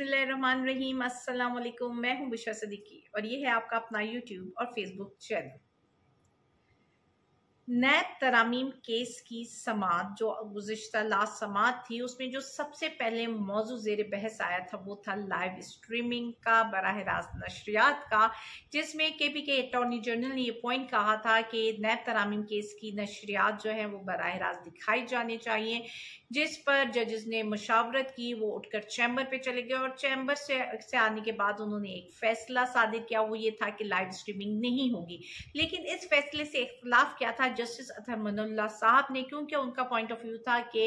बसमान रहीम अस्सलाम वालेकुम मैं हूं बिशा सदीकी और ये है आपका अपना यूट्यूब और फेसबुक चैनल नैब तरामीम केस की समात जो गुज्त लास्ट समात थी उसमें जो सबसे पहले मौजू जेर बहस आया था वो था लाइव स्ट्रीमिंग का बरह रास्त नशरियात का जिसमें के पी के अटॉर्नी जनरल ने यह पॉइंट कहा था कि नैब तरामीम केस की नशरियात जो है वो बरह रास्त दिखाई जानी चाहिए जिस पर जजेस ने मशावरत की वो उठकर चैम्बर पर चले गए और चैम्बर से से आने के बाद उन्होंने एक फैसला सादिर किया वो ये था कि लाइव स्ट्रीमिंग नहीं होगी लेकिन इस फैसले से इख्तलाफ क्या था जस्टिस अतहर मनुल्ला साहब ने क्योंकि उनका पॉइंट ऑफ व्यू था कि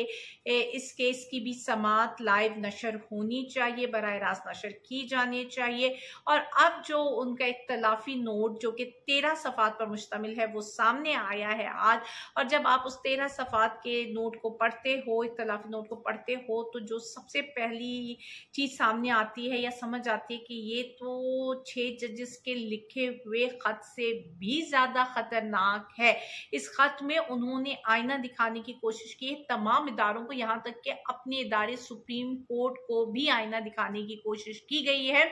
इस केस की भी समात लाइव नशर होनी चाहिए बर रास्त नशर की जानी चाहिए और अब जो उनका इख्तलाफी नोट जो कि तेरह सफ़ात पर मुश्तमिल है वो सामने आया है आज और जब आप उस तेरह सफ़ात के नोट को पढ़ते हो इख्तलाफी नोट को पढ़ते हो तो जो सबसे पहली चीज़ सामने आती है या समझ आती है कि ये तो छः जजेस के लिखे हुए ख़त से भी ज़्यादा ख़तरनाक है इस खत में उन्होंने आईना दिखाने की कोशिश की तमाम इदारों को यहाँ तक के अपने इदारे सुप्रीम कोर्ट को भी आईना दिखाने की कोशिश की गई है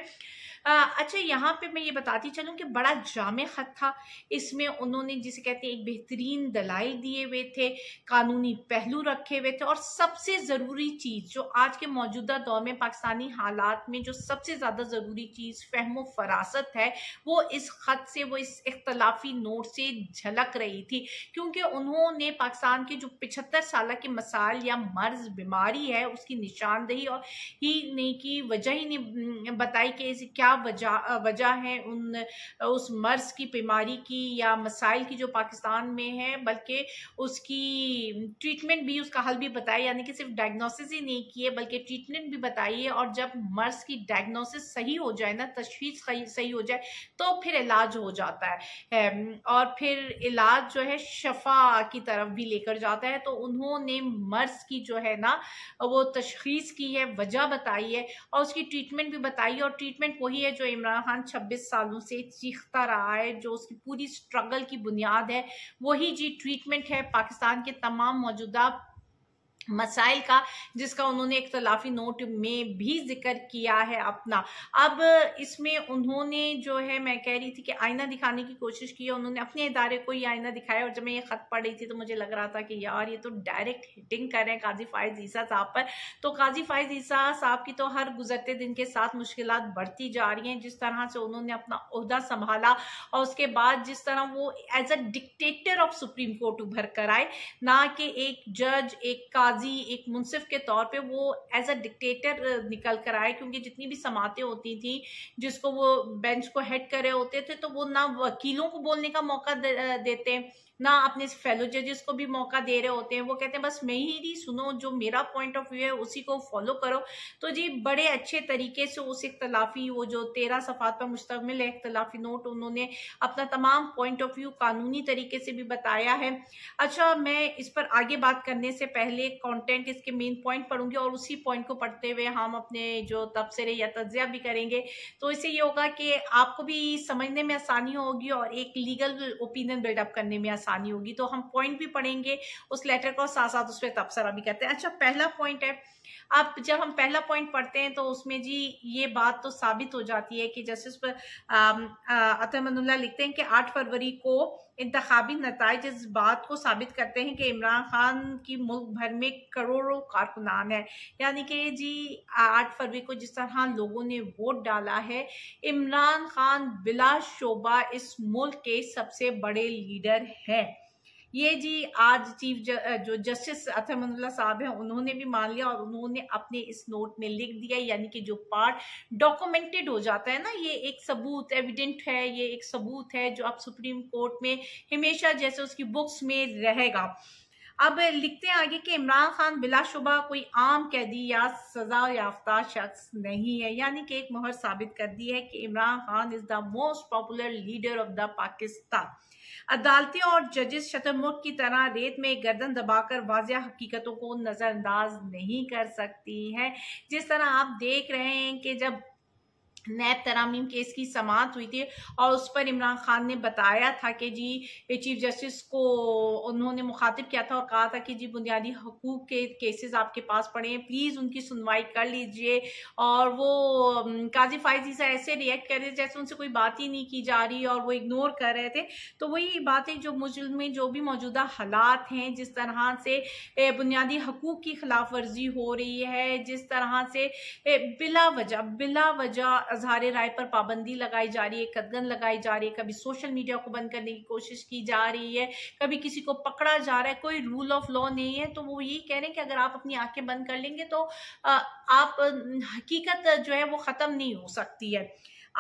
आ, अच्छा यहाँ पे मैं ये बताती चलूँ कि बड़ा जाम ख़त था इसमें उन्होंने जिसे कहते हैं एक बेहतरीन दलाई दिए हुए थे कानूनी पहलू रखे हुए थे और सबसे ज़रूरी चीज़ जो आज के मौजूदा दौर में पाकिस्तानी हालात में जो सबसे ज़्यादा ज़रूरी चीज़ फहम फरासत है वो इस ख़त से वो इस इख्तलाफी नोट से झलक रही थी क्योंकि उन्होंने पाकिस्तान के जो पिछहत्तर साल के मसाइल या मर्ज बीमारी है उसकी निशानदेही और ही नहीं की वजह ही नहीं बताई कि क्या वजह वजह है उन उस मर्ज की बीमारी की या मसाइल की जो पाकिस्तान में है बल्कि उसकी ट्रीटमेंट भी उसका हल भी बताए यानी कि सिर्फ डायग्नोसिस ही नहीं किए बल्कि ट्रीटमेंट भी बताइए और जब मर्ज की डायग्नोसिस सही हो जाए ना तशखीस सही हो जाए तो फिर इलाज हो जाता है और फिर इलाज जो है शफा की तरफ भी लेकर जाता है तो उन्होंने मर्ज की जो है ना वो तशखीस की है वजह बताई है और उसकी ट्रीटमेंट भी बताई है और ट्रीटमेंट वही है जो इमरान खान छब्बीस सालों से चीखता रहा है जो उसकी पूरी स्ट्रगल की बुनियाद है वही जी ट्रीटमेंट है पाकिस्तान के तमाम मौजूदा मसाइल का जिसका उन्होंने इख्तलाफी नोट में भी जिक्र किया है अपना अब इसमें उन्होंने जो है मैं कह रही थी कि आईना दिखाने की कोशिश की है उन्होंने अपने इदारे को ही आईना दिखाया और जब मैं ये ख़त पढ़ रही थी तो मुझे लग रहा था कि यार ये तो डायरेक्ट हिटिंग कर रहे हैं काजी फायज ईसा साहब पर तो काजी फायज ईसा साहब की तो हर गुजरते दिन के साथ मुश्किल बढ़ती जा रही हैं जिस तरह से उन्होंने अपना अहदा संभाला और उसके बाद जिस तरह वो as a dictator of supreme court उभर कर आए ना कि एक जज एक काजी एक मुनसिफ के तौर पे वो एज अ डिक्टेटर निकल कर आए क्योंकि जितनी भी समातें होती थी जिसको वो बेंच को हेड कर रहे होते थे तो वो ना वकीलों को बोलने का मौका दे, देते ना अपने फेलो जजेस को भी मौका दे रहे होते हैं वो कहते हैं बस मैं ही नहीं सुनो जो मेरा पॉइंट ऑफ व्यू है उसी को फॉलो करो तो जी बड़े अच्छे तरीके से उस इख्तलाफी वो जो तेरह सफात पर मुश्तमिल है इख्तलाफी नोट उन्होंने अपना तमाम पॉइंट ऑफ व्यू कानूनी तरीके से भी बताया है अच्छा मैं इस पर आगे बात करने से पहले कॉन्टेंट इसके मेन पॉइंट पढ़ूंगी और उसी पॉइंट को पढ़ते हुए हम अपने जो तबसरे या तजिया भी करेंगे तो इससे ये होगा कि आपको भी समझने में आसानी होगी और एक लीगल ओपिनियन बिल्डअप करने में आसानी होगी तो हम पॉइंट भी पढ़ेंगे उस लेटर का साथ साथ उस पर तबसरा भी कहते हैं अच्छा पहला पॉइंट है आप जब हम पहला पॉइंट पढ़ते हैं तो उसमें जी ये बात तो साबित हो जाती है कि जस्टिस अतमदुल्ला लिखते हैं कि आठ फरवरी को इंतबी नतज इस बात को साबित करते हैं कि इमरान खान की मुल्क भर में करोड़ों कारकुनान है यानी कि जी आठ फरवरी को जिस तरह लोगों ने वोट डाला है इमरान खान बिला शोबा इस मुल्क के सबसे बड़े लीडर हैं ये जी आज चीफ ज, जो जस्टिस अथमदुल्ला साहब हैं उन्होंने भी मान लिया और उन्होंने अपने इस नोट में लिख दिया यानी कि जो पार्ट डॉक्यूमेंटेड हो जाता है ना ये एक सबूत एविडेंट है ये एक सबूत है जो आप सुप्रीम कोर्ट में हमेशा जैसे उसकी बुक्स में रहेगा अब लिखते हैं आगे कि इमरान खान बिलाशुबा कोई आम कैदी या सजा याफ्ता शख्स नहीं है यानी कि एक मोहर साबित कर दी है कि Imran Khan is the most popular leader of the Pakistan अदालतें और जजेस शतरमुख की तरह रेत में गर्दन दबाकर वाजिया हकीकतों को नज़रअंदाज नहीं कर सकती हैं जिस तरह आप देख रहे हैं कि जब नैब तरामीम केस की समात हुई थी और उस पर इमरान खान ने बताया था कि जी चीफ जस्टिस को उन्होंने मुखातिब किया था और कहा था कि जी बुनियादी हकूक के केसेस आपके पास पड़े हैं प्लीज़ उनकी सुनवाई कर लीजिए और वो काजी फायजी से ऐसे रिएक्ट कर रहे थे जैसे उनसे कोई बात ही नहीं की जा रही और वो इग्नोर कर रहे थे तो वही बातें जो मुजल में जो भी मौजूदा हालात हैं जिस तरह से बुनियादी हकूक की खिलाफ वर्जी हो रही है जिस तरह से बिला वजह बिला वजह अजहार राय पर पाबंदी लगाई जा रही है कदगन लगाई जा रही है कभी सोशल मीडिया को बंद करने की कोशिश की जा रही है कभी किसी को पकड़ा जा रहा है कोई रूल ऑफ लॉ नहीं है तो वो यही कह रहे हैं कि अगर आप अपनी आंखें बंद कर लेंगे तो आप हकीकत जो है वो ख़त्म नहीं हो सकती है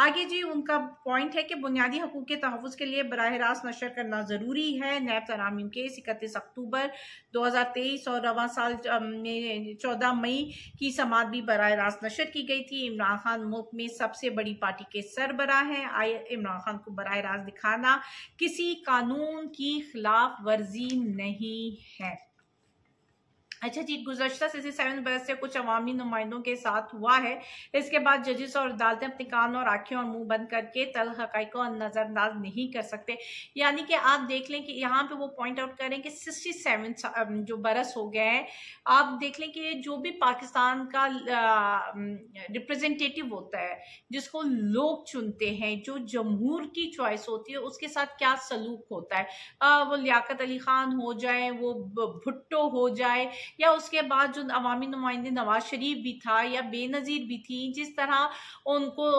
आगे जी उनका पॉइंट है कि बुनियादी हकूक के तहफ़ के लिए बरह रास्त नशर करना ज़रूरी है नैब तरामीम केस इकतीस अक्टूबर 2023 और रवा साल में चौदह मई की समात भी बरह रास्त नशर की गई थी इमरान खान मुल्क में सबसे बड़ी पार्टी के सरबरा हैं आए इमरान खान को बरह रास्त दिखाना किसी कानून की खिलाफ वर्जी नहीं है अच्छा जी गुजशत सिक्सटी सेवन बरस से कुछ अवामी नुमाइंदों के साथ हुआ है इसके बाद जजेस और अदालतें अपने कान और आंखें और मुंह बंद करके तल हक को नज़रअंदाज नहीं कर सकते यानी कि आप देख लें कि यहाँ पे वो पॉइंट आउट करें कि सिक्सटी सेवन जो बरस हो गए हैं आप देख लें कि जो भी पाकिस्तान का रिप्रजेंटेटिव होता है जिसको लोग चुनते हैं जो जमहूर की चॉइस होती है उसके साथ क्या सलूक होता है आ, वो लियाकत अली खान हो जाए वो भुट्टो हो जाए या उसके बाद जो अवामी नुमाइंदे नवाज शरीफ भी था या बेनज़ीर भी थी जिस तरह उनको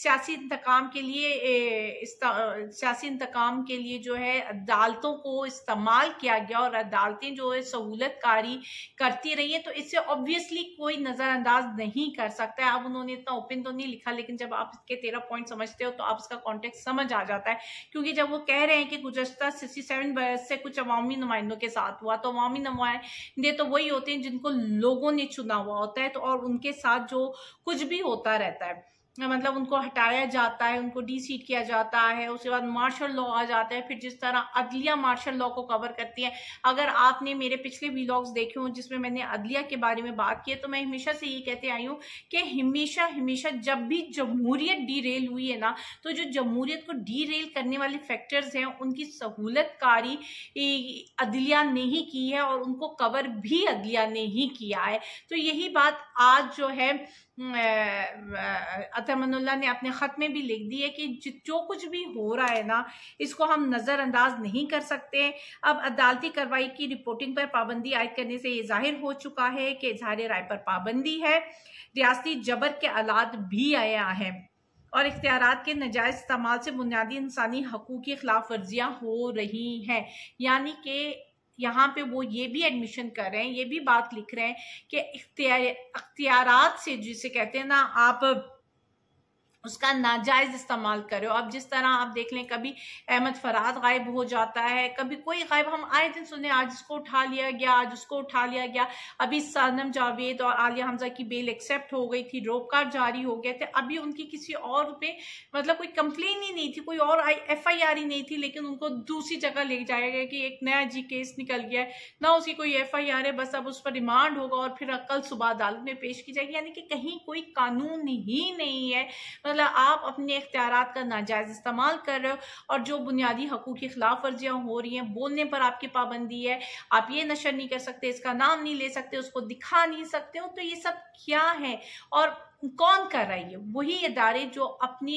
सियासी इंतकाम के लिए सियासी इंतकाम के लिए जो है अदालतों को इस्तेमाल किया गया और अदालतें जो है सहूलत कारी करती रही हैं तो इससे ऑब्वियसली कोई नज़रअंदाज नहीं कर सकता है अब उन्होंने इतना ओपन तो नहीं लिखा लेकिन जब आप इसके तेरह पॉइंट समझते हो तो आप इसका कॉन्टेक्ट समझ आ जाता है क्योंकि जब वो कह रहे हैं कि गुजशत सिक्सटी सेवन बरस से कुछ अवामी नुमाइंदों के साथ हुआ तो अवामी ये तो वही होते हैं जिनको लोगों ने चुना हुआ होता है तो और उनके साथ जो कुछ भी होता रहता है मतलब उनको हटाया जाता है उनको डी सीट किया जाता है उसके बाद मार्शल लॉ आ जाता है फिर जिस तरह अदलिया मार्शल लॉ को कवर करती है अगर आपने मेरे पिछले व्लॉग्स देखे हों जिसमें मैंने अदलिया के बारे में बात की है तो मैं हमेशा से ये कहते आई हूँ कि हमेशा हमेशा जब भी जमहूरियत डीरेल हुई है ना तो जो जमहूरियत को डीरेल करने वाले फैक्टर्स हैं उनकी सहूलतकारी अदलिया ने ही की है और उनको कवर भी अदलिया ने ही किया है तो यही बात आज जो है हम्म, अतमनुल्ला ने अपने ख़त में भी लिख दी है कि जो कुछ भी हो रहा है ना इसको हम नज़रअंदाज नहीं कर सकते अब अदालती कार्रवाई की रिपोर्टिंग पर पाबंदी आयद करने से ये जाहिर हो चुका है कि इजहार राय पर पाबंदी है रियासती जबर के आलात भी आया है और इख्तियार के नजायज़ इस्तेमाल से बुनियादी इंसानी हकूक़ की खिलाफ वर्जियाँ हो रही हैं यानी कि यहाँ पे वो ये भी एडमिशन कर रहे हैं ये भी बात लिख रहे हैं कि इख्तियार से जिसे कहते हैं ना आप उसका नाजायज़ इस्तेमाल करो अब जिस तरह आप देख लें कभी अहमद फराज गायब हो जाता है कभी कोई गायब हम आए दिन सुने आज इसको उठा लिया गया आज उसको उठा लिया गया अभी सानम जावेद और आलिया हमजा की बेल एक्सेप्ट हो गई थी रोककार जारी हो गए थे अभी उनकी किसी और पे मतलब कोई कंप्लेन ही नहीं थी कोई और एफ आई आर ही नहीं थी लेकिन उनको दूसरी जगह ले जाया गया कि एक नया जी केस निकल गया है ना उसकी कोई एफ आई आर है बस अब उस पर रिमांड होगा और फिर कल सुबह अदालत में पेश की जाएगी यानी कि कहीं कोई कानून ही नहीं है मतलब आप अपने इख्तियार का नाजायज़ इस्तेमाल कर रहे हो और जो बुनियादी हकूक़ की खिलाफ वर्जियाँ हो रही हैं बोलने पर आपकी पाबंदी है आप ये नशर नहीं कर सकते इसका नाम नहीं ले सकते उसको दिखा नहीं सकते हो तो ये सब क्या है और कौन कर रही है वही इदारे जो अपनी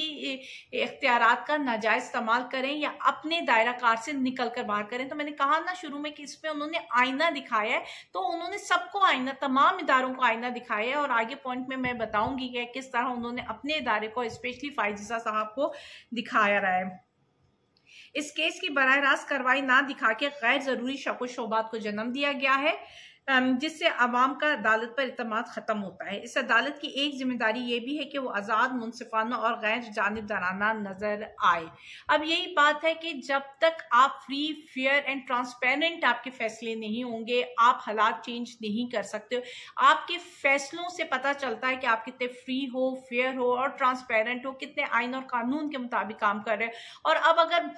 इख्तियार का नाजायज इस्तेमाल करें या अपने दायरा कार से निकल कर बाहर करें तो मैंने कहा ना शुरू में कि इस पर उन्होंने आईना दिखाया है तो उन्होंने सबको आईना तमाम इदारों को आईना दिखाया है और आगे पॉइंट में मैं बताऊंगी कि किस तरह उन्होंने अपने इदारे को स्पेशली फाइजा साहब को दिखाया रहा है इस केस की बरह रास्त कार्रवाई ना दिखा के गैर जरूरी शको शोबात को जन्म दिया गया है जिससे आवाम का अदालत पर इतम ख़त्म होता है इस अदालत की एक जिम्मेदारी ये भी है कि वो आज़ाद मुनसफाना और गैर जानबदाराना नज़र आए अब यही बात है कि जब तक आप फ्री फेयर एंड ट्रांसपेरेंट आपके फैसले नहीं होंगे आप हालात चेंज नहीं कर सकते आपके फैसलों से पता चलता है कि आप कितने फ्री हो फेयर हो और ट्रांसपेरेंट हो कितने आइन और कानून के मुताबिक काम कर रहे हैं और अब अगर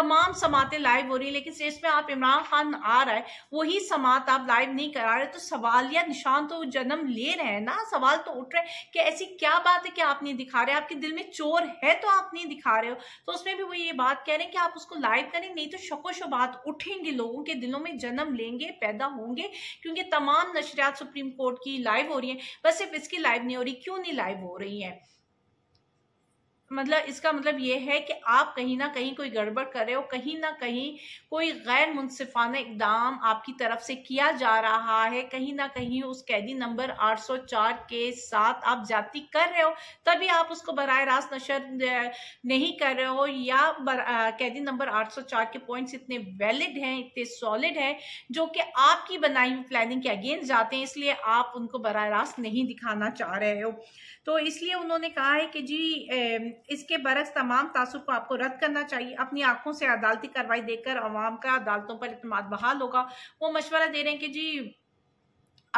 तमाम समातें लाइव हो रही है लेकिन स्टेट्स आप इमरान खान आ रहा है वही समात आप लाइव नहीं नहीं करा रहे तो सवाल या निशान तो जन्म ले रहे हैं ना सवाल तो उठ रहे हैं कि ऐसी क्या बात है कि आप नहीं दिखा रहे आपके दिल में चोर है तो आप नहीं दिखा रहे हो तो उसमें भी वो ये बात कह रहे हैं कि आप उसको लाइव करें नहीं तो शको शबात उठेंगे लोगों के दिलों में जन्म लेंगे पैदा होंगे क्योंकि तमाम नशरियात सुप्रीम कोर्ट की लाइव हो रही है बस सिर्फ इसकी लाइव नहीं हो रही क्यों नहीं लाइव हो रही है मतलब इसका मतलब ये है कि आप कहीं ना कहीं कोई गड़बड़ कर रहे हो कहीं ना कहीं कोई गैर मुनसिफाना इकदाम आपकी तरफ से किया जा रहा है कहीं ना कहीं उस कैदी नंबर 804 के साथ आप जाति कर रहे हो तभी आप उसको बर रास्त नशर नहीं कर रहे हो या बर, आ, कैदी नंबर 804 के पॉइंट्स इतने वैलिड हैं इतने सॉलिड हैं जो कि आपकी बनाई हुई प्लानिंग के अगेंस्ट जाते हैं इसलिए आप उनको बर रास्त नहीं दिखाना चाह रहे हो तो इसलिए उन्होंने कहा है कि जी ए, इसके बरस तमाम तासुब को आपको रद्द करना चाहिए अपनी आंखों से अदालती कार्रवाई देकर अवाम का अदालतों पर इतम बहाल होगा वो मशवरा दे रहे हैं कि जी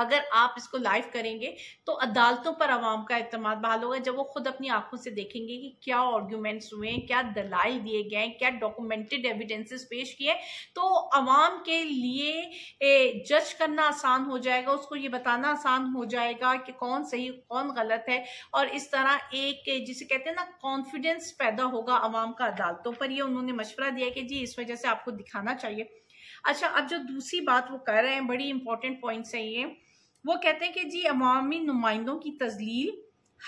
अगर आप इसको लाइव करेंगे तो अदालतों पर आवाम का अहतमाद बहाल होगा जब वो खुद अपनी आंखों से देखेंगे कि क्या आर्ग्यूमेंट्स हुए हैं क्या दलाई दिए गए हैं क्या डॉक्यूमेंटेड एविडेंसेस पेश किए तो आवाम के लिए जज करना आसान हो जाएगा उसको ये बताना आसान हो जाएगा कि कौन सही कौन गलत है और इस तरह एक जिसे कहते हैं ना कॉन्फिडेंस पैदा होगा आवाम का अदालतों पर यह उन्होंने मशवरा दिया कि जी इस वजह से आपको दिखाना चाहिए अच्छा अब जो दूसरी बात वो कर रहे हैं बड़ी इंपॉर्टेंट पॉइंट्स है ये वो कहते हैं कि जी अवामी नुमाइंदों की तजलील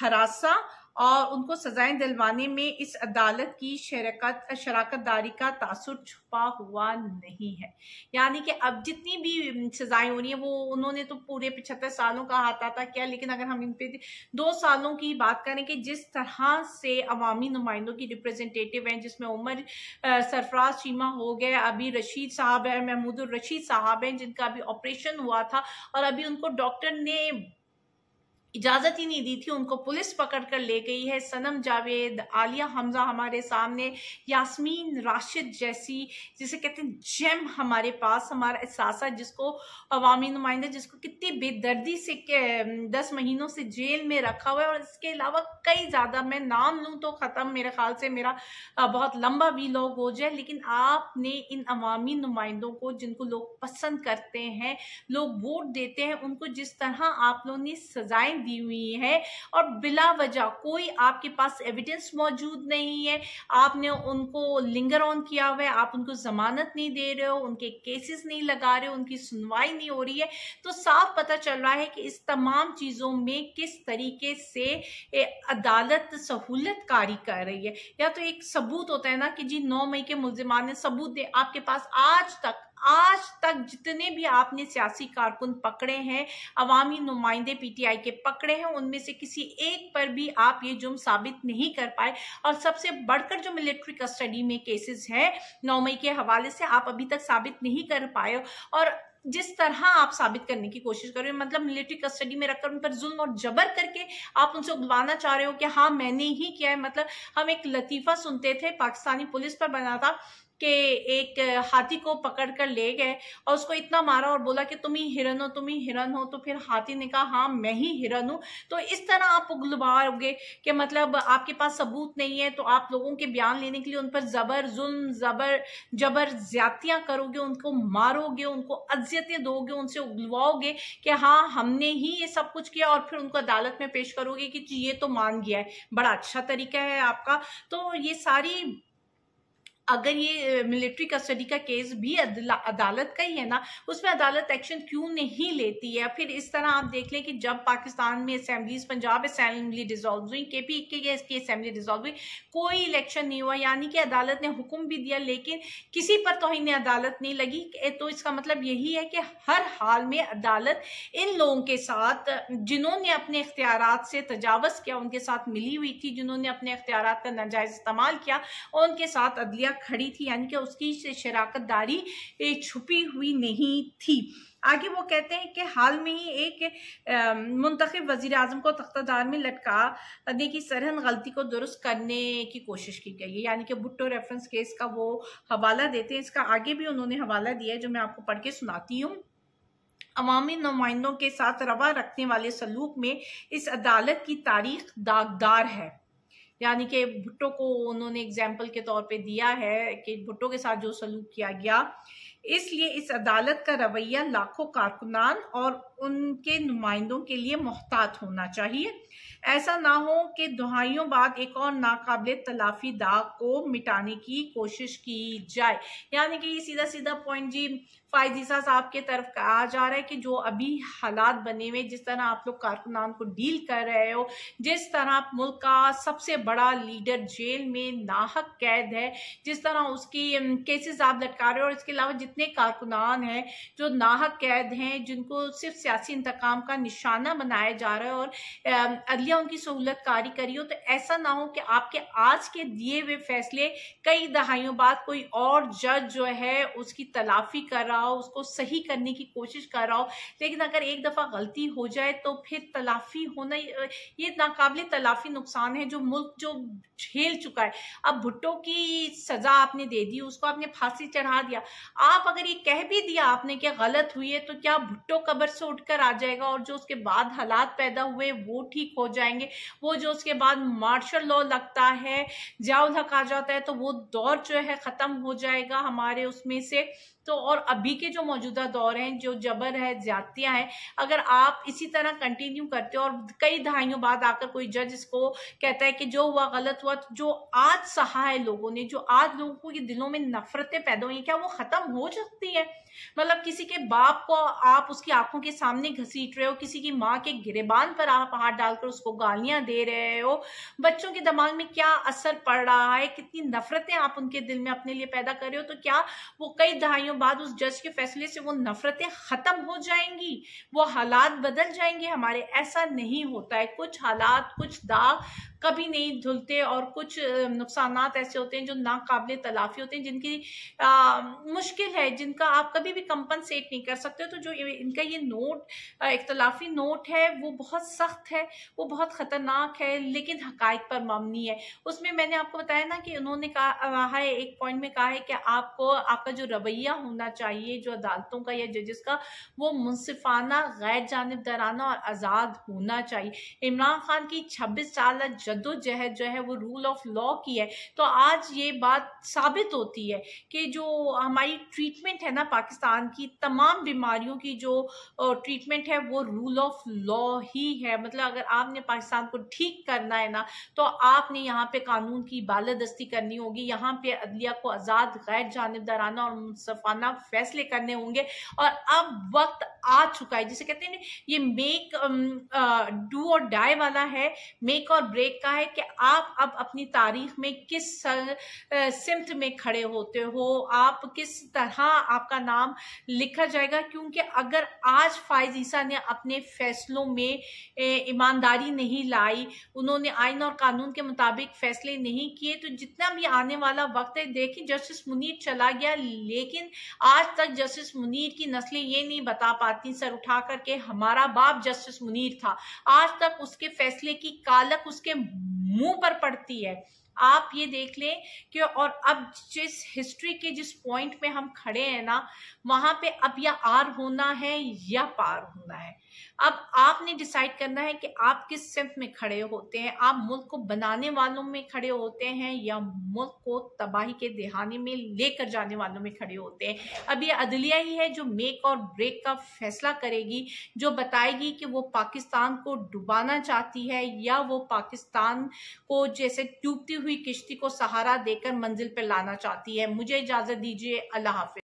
हरासा और उनको सजाएं दिलवाने में इस अदालत की शरकत शराकत दारी का तासर छुपा हुआ नहीं है यानी कि अब जितनी भी सजाएं हो रही है वो उन्होंने तो पूरे पिछहत्तर सालों का हाथ आता क्या लेकिन अगर हम इन पे दो सालों की बात करें कि जिस तरह से अवामी नुमाइंदों की रिप्रेजेंटेटिव हैं जिसमें उमर सरफराज चीमा हो गए अभी रशीद साहब हैं महमूद रशीद साहब हैं जिनका अभी ऑपरेशन हुआ था और अभी उनको डॉक्टर ने इजाजत ही नहीं दी थी उनको पुलिस पकड़ कर ले गई है सनम जावेद आलिया हमजा हमारे सामने यास्मीन राशिद जैसी जिसे कहते हैं जेम हमारे पास हमारा एहसासा जिसको अवामी नुमाइंदा जिसको कितनी बेदर्दी से दस महीनों से जेल में रखा हुआ है और इसके अलावा कई ज़्यादा मैं नाम लूँ तो ख़त्म मेरे ख्याल से मेरा बहुत लंबा भी लोग हो जाए लेकिन आपने इन अवामी नुमाइंदों को जिनको लोग पसंद करते हैं लोग वोट देते हैं उनको जिस तरह आप लोगों ने सजाएं दी हुई है और बिला वजह कोई आपके पास एविडेंस मौजूद नहीं है आपने उनको लिंगर ऑन किया हुआ है आप उनको जमानत नहीं दे रहे हो उनके केसेस नहीं लगा रहे हो उनकी सुनवाई नहीं हो रही है तो साफ पता चल रहा है कि इस तमाम चीज़ों में किस तरीके से अदालत सहूलत कारी कर रही है या तो एक सबूत होता है ना कि जी नौ मई के मुलजमान ने सबूत दे आपके पास आज तक आज तक जितने भी आपने सियासी कारकुन पकड़े हैं अवामी नुमाइंदे पीटीआई के पकड़े हैं उनमें से किसी एक पर भी आप ये जुर्म साबित नहीं कर पाए और सबसे बढ़कर जो मिलिट्री कस्टडी में केसेस हैं नौ मई के हवाले से आप अभी तक साबित नहीं कर पाए और जिस तरह आप साबित करने की कोशिश कर रहे हो मतलब मिलिट्री कस्टडी में रखकर उन पर जुल्म और जबर करके आप उनसे उगवाना चाह रहे हो कि हाँ मैंने ही किया है मतलब हम एक लतीफा सुनते थे पाकिस्तानी पुलिस पर बना था के एक हाथी को पकड़ कर ले गए और उसको इतना मारा और बोला कि तुम ही हिरन हो तुम ही हिरन हो तो फिर हाथी ने कहा हाँ मैं ही हिरन हूँ तो इस तरह आप उगलवाओगे कि मतलब आपके पास सबूत नहीं है तो आप लोगों के बयान लेने के लिए उन पर ज़बर जुल्म ज़बर जबर ज्यादतियाँ करोगे उनको मारोगे उनको अज्जियतें दोगे उनसे उगलवाओगे कि हाँ हमने ही ये सब कुछ किया और फिर उनको अदालत में पेश करोगे कि ये तो मान गया है बड़ा अच्छा तरीका है आपका तो ये सारी अगर ये मिलिट्री कस्टडी का केस भी अदालत का ही है ना उसमें अदालत एक्शन क्यों नहीं लेती है फिर इस तरह आप देख लें कि जब पाकिस्तान में असेंबलीज पंजाब असेंबली डिजोल्व हुई के पी के की असेंबली डिजोल्व हुई कोई इलेक्शन नहीं हुआ यानी कि अदालत ने हुक्म भी दिया लेकिन किसी पर तो इन्हें अदालत नहीं लगी तो इसका मतलब यही है कि हर हाल में अदालत इन लोगों के साथ जिन्होंने अपने इख्तियार से तजावज़ किया उनके साथ मिली हुई थी जिन्होंने अपने इख्तियार का नाजायज़ इस्तेमाल किया उनके साथ अदलिया इंडिया खड़ी थी यानी कि उसकी शराकत दारी छुपी हुई नहीं थी आगे वो कहते हैं कि हाल में ही एक मुंतखब वजीर अजम को तख्तादार में लटकाने की सरहन गलती को दुरुस्त करने की कोशिश की गई है यानी कि भुट्टो रेफरेंस केस का वो हवाला देते हैं इसका आगे भी उन्होंने हवाला दिया है जो मैं आपको पढ़ के सुनाती हूँ अवामी नुमाइंदों के साथ रवा रखने वाले सलूक में इस अदालत की तारीख दागदार है यानी कि भुट्टो को उन्होंने एग्जाम्पल के तौर पर दिया है कि भुट्टो के साथ जो सलूक किया गया इसलिए इस अदालत का रवैया लाखों कारकुनान और उनके नुमाइंदों के लिए मोहतात होना चाहिए ऐसा ना हो कि दुहाइयों बाद एक और नाकबिल तलाफी दाग को मिटाने की कोशिश की जाए यानी कि सीधा सीधा पॉइंट जी फायजीसा साहब के तरफ कहा जा रहा है कि जो अभी हालात बने हुए जिस तरह आप लोग कारकुनान को डील कर रहे हो जिस तरह आप मुल्क का सबसे बड़ा लीडर जेल में नाहक कैद है जिस तरह उसकी केसेस आप लटका रहे हो और इसके अलावा जितने कारकुनान हैं जो नाहक कैद हैं जिनको सिर्फ सियासी इंतकाम का निशाना बनाया जा रहा है और अदलिया उनकी सहूलत कारी करी हो तो ऐसा ना हो कि आपके आज के दिए हुए फैसले कई दहाइयों बाद कोई और जज जो है उसकी तलाफी कर रहा हो उसको सही करने की कोशिश कर रहा हो लेकिन अगर एक दफ़ा गलती हो जाए तो फिर तलाफी होना ये नाकबिल तलाफी नुकसान है जो मुल्क जो झेल चुका है अब भुट्टो की सज़ा आपने दे दी उसको आपने फांसी चढ़ा दिया आप अगर ये कह भी दिया आपने कि गलत हुई है तो क्या भुट्टो कबर से उठ उठकर आ जाएगा और जो उसके बाद हालात पैदा हुए वो ठीक हो जाएंगे वो जो उसके बाद मार्शल लॉ लगता है जाउल हक आ जाता है तो वो दौर जो है ख़त्म हो जाएगा हमारे उसमें से तो और अभी के जो मौजूदा दौर हैं जो जबर है ज्यादतियाँ हैं अगर आप इसी तरह कंटिन्यू करते हो और कई दहाइयों बाद आकर कोई जज इसको कहता है कि जो हुआ गलत हुआ तो जो आज सहा है लोगों ने जो आज लोगों को ये दिलों में नफरतें पैदा हुई क्या वो खत्म हो सकती है मतलब किसी के बाप को आप उसकी आंखों के सामने घसीट रहे हो किसी की माँ के गिरेबान पर आप हाथ डालकर उसको गालियां दे रहे हो बच्चों के दिमाग में क्या असर पड़ रहा है कितनी नफरतें आप उनके दिल में अपने लिए पैदा कर रहे हो तो क्या वो कई दहाइयों दिनों बाद उस जज के फैसले से वो नफरतें ख़त्म हो जाएंगी वो हालात बदल जाएंगे हमारे ऐसा नहीं होता है कुछ हालात कुछ दाग कभी नहीं धुलते और कुछ नुकसान ऐसे होते हैं जो नाकबिल तलाफी होते हैं जिनकी आ, मुश्किल है जिनका आप कभी भी कंपनसेट नहीं कर सकते तो जो इनका ये नोट इख्तलाफी नोट है वो बहुत सख्त है वो बहुत ख़तरनाक है लेकिन हकायक पर मबनी है उसमें मैंने आपको बताया ना कि उन्होंने कहा है एक पॉइंट में कहा है कि आपको आपका जो रवैया होना चाहिए जो अदालतों का या जजेस का वो मुनसिफाना गैर जानबदाराना और आज़ाद होना चाहिए इमरान खान की छब्बीस साल जदोजहद जो है वो रूल ऑफ लॉ की है तो आज ये बात साबित होती है कि जो हमारी ट्रीटमेंट है ना पाकिस्तान की तमाम बीमारियों की जो ट्रीटमेंट है वो रूल ऑफ लॉ ही है मतलब अगर आपने पाकिस्तान को ठीक करना है ना तो आपने यहाँ पे कानून की बालादस्ती करनी होगी यहाँ पे अदलिया को आज़ाद गैर जानबदाराना और मुनसफा मनोकामना फैसले करने होंगे और अब वक्त आ चुका है जिसे कहते हैं ये मेक डू और डाई वाला है मेक और ब्रेक का है कि आप अब अपनी तारीख में किस सिमत uh, में खड़े होते हो आप किस तरह आपका नाम लिखा जाएगा क्योंकि अगर आज फायज ईसा ने अपने फैसलों में ईमानदारी नहीं लाई उन्होंने आइन और कानून के मुताबिक फैसले नहीं किए तो जितना भी आने वाला वक्त है देखिए जस्टिस मुनीर चला गया लेकिन आज तक जस्टिस मुनीर की नस्लें ये नहीं बता पा खातन सर उठा करके हमारा बाप जस्टिस मुनीर था आज तक उसके फैसले की कालक उसके मुंह पर पड़ती है आप ये देख लें कि और अब जिस हिस्ट्री के जिस पॉइंट में हम खड़े हैं ना वहां पे अब या आर होना है या पार होना है अब आपने डिसाइड करना है कि आप किस सिंफ में खड़े होते हैं आप मुल्क को बनाने वालों में खड़े होते हैं या मुल्क को तबाही के दहाने में लेकर जाने वालों में खड़े होते हैं अब ये अदलिया ही है जो मेक और ब्रेक का फैसला करेगी जो बताएगी कि वो पाकिस्तान को डुबाना चाहती है या वो पाकिस्तान को जैसे टूटती हुई किश्ती को सहारा देकर मंजिल पर लाना चाहती है मुझे इजाज़त दीजिए अल्लाह हाफि